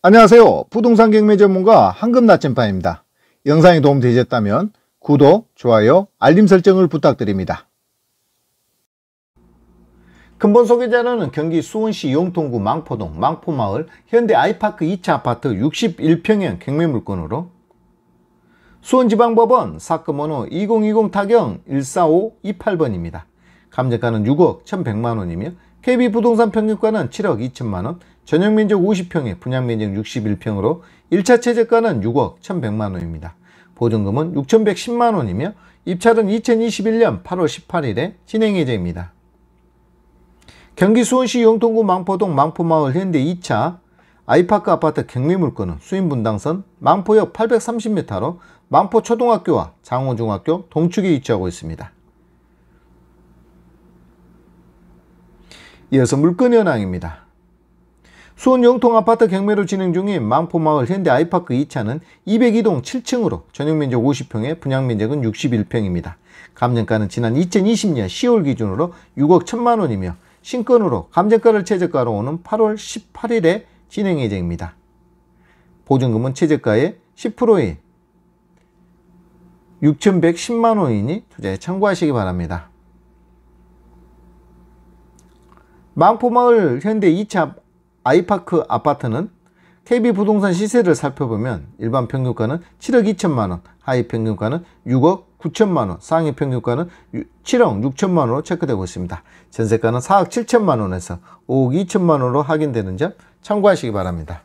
안녕하세요. 부동산 경매 전문가 황금나침반입니다. 영상이 도움되셨다면 구독, 좋아요, 알림 설정을 부탁드립니다. 근본 소개자는 경기 수원시 용통구 망포동 망포마을 현대 아이파크 2차 아파트 61평형 경매 물건으로 수원지방법원 사건번호 2020 타경 14528번입니다. 감정가는 6억 1100만원이며 KB부동산 평균가는 7억 2천만원, 전용 면적 50평에 분양 면적 61평으로 1차 최저가는 6억 1,100만원입니다. 보증금은 6,110만원이며 입찰은 2021년 8월 18일에 진행 예정입니다. 경기 수원시 영통구 망포동 망포마을 현대 2차 아이파크 아파트 경매물건은 수인분당선 망포역 830m로 망포초등학교와 장호중학교 동축에 위치하고 있습니다. 이어서 물건 현황입니다. 수원 영통 아파트 경매로 진행 중인 망포마을 현대 아이파크 2차는 202동 7층으로 전용면적 50평에 분양면적은 61평입니다. 감정가는 지난 2020년 10월 기준으로 6억 1천만원이며 신건으로 감정가를 최저가로 오는 8월 18일에 진행 예정입니다. 보증금은 최저가의 10%인 6,110만원이니 투자에 참고하시기 바랍니다. 망포마을 현대 2차 아이파크 아파트는 KB 부동산 시세를 살펴보면 일반 평균가는 7억 2천만원, 하위 평균가는 6억 9천만원, 상위 평균가는 7억 6천만원으로 체크되고 있습니다. 전세가는 4억 7천만원에서 5억 2천만원으로 확인되는 점 참고하시기 바랍니다.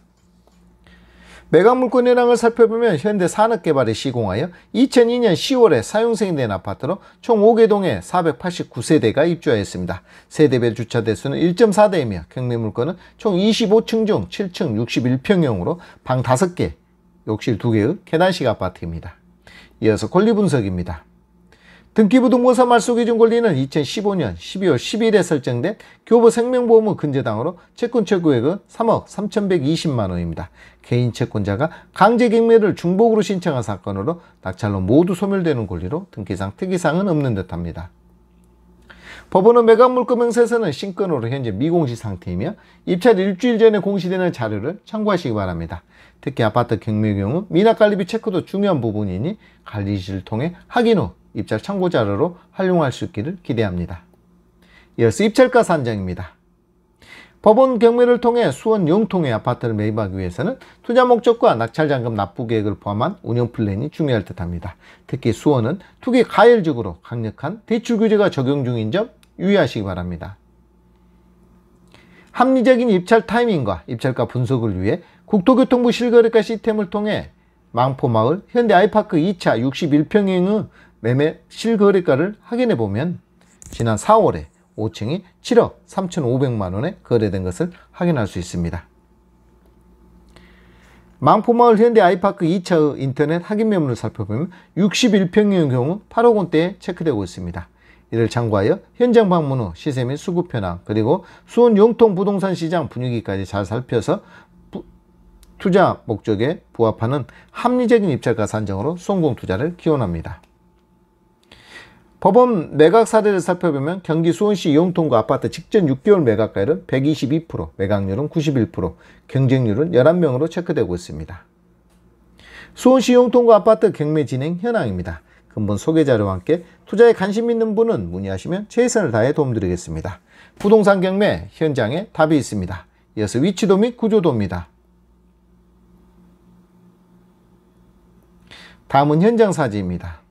매각물권현황을 살펴보면 현대 산업개발에 시공하여 2002년 10월에 사용생인된 아파트로 총 5개 동에 489세대가 입주하였습니다. 세대별 주차대수는 1.4대이며 경매물건은 총 25층 중 7층 61평형으로 방 5개, 욕실 2개의 계단식 아파트입니다. 이어서 권리분석입니다. 등기부등본서 말소기준 권리는 2015년 12월 10일에 설정된 교부 생명보험의 근저당으로 채권 최고액은 3억 3,120만원입니다. 개인 채권자가 강제경매를 중복으로 신청한 사건으로 낙찰로 모두 소멸되는 권리로 등기상 특이사항은 없는 듯합니다. 법원은 매각물금행세서는 신건으로 현재 미공시 상태이며 입찰 일주일 전에 공시되는 자료를 참고하시기 바랍니다. 특히 아파트 경매의 경우 미납관리비 체크도 중요한 부분이니 관리실을 통해 확인 후 입찰 참고 자료로 활용할 수 있기를 기대합니다. 이어서 입찰가 산정입니다. 법원 경매를 통해 수원 용통의 아파트를 매입하기 위해서는 투자 목적과 낙찰잔금 납부 계획을 포함한 운영 플랜이 중요할 듯합니다. 특히 수원은 투기 가열적으로 강력한 대출 규제가 적용 중인 점 유의하시기 바랍니다. 합리적인 입찰 타이밍과 입찰가 분석을 위해 국토교통부 실거래가 시스템을 통해 망포마을 현대 아이파크 2차 61평형의 매매 실거래가를 확인해 보면 지난 4월에 5층이 7억 3,500만 원에 거래된 것을 확인할 수 있습니다. 망포마을 현대 아이파크 2차 인터넷 확인 매물을 살펴보면 61평의 경우 8억 원대에 체크되고 있습니다. 이를 참고하여 현장 방문 후 시세 및 수급 현황 그리고 수원 용통 부동산 시장 분위기까지 잘 살펴서 부, 투자 목적에 부합하는 합리적인 입찰가 산정으로 성공 투자를 기원합니다. 법원 매각 사례를 살펴보면 경기 수원시 용통구 아파트 직전 6개월 매각가율은 122%, 매각률은 91%, 경쟁률은 11명으로 체크되고 있습니다. 수원시 용통구 아파트 경매 진행 현황입니다. 근본 소개자료와 함께 투자에 관심 있는 분은 문의하시면 최선을 다해 도움드리겠습니다. 부동산 경매 현장에 답이 있습니다. 이어서 위치도 및 구조도입니다. 다음은 현장 사지입니다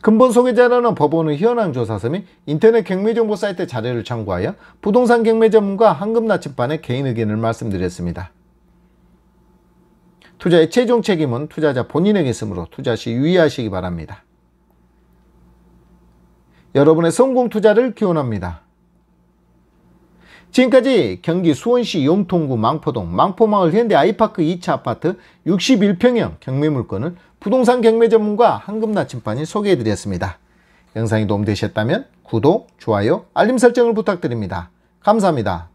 근본 소개자라는 법원의 희원항 조사서 및 인터넷 경매정보 사이트 자료를 참고하여 부동산 경매 전문가 황금나침반의 개인 의견을 말씀드렸습니다. 투자의 최종 책임은 투자자 본인에게 있으므로 투자 시 유의하시기 바랍니다. 여러분의 성공 투자를 기원합니다. 지금까지 경기 수원시 용통구 망포동 망포마을 현대 아이파크 2차 아파트 61평형 경매 물건을 부동산 경매 전문가 한금나침반이 소개해드렸습니다. 영상이 도움되셨다면 구독, 좋아요, 알림 설정을 부탁드립니다. 감사합니다.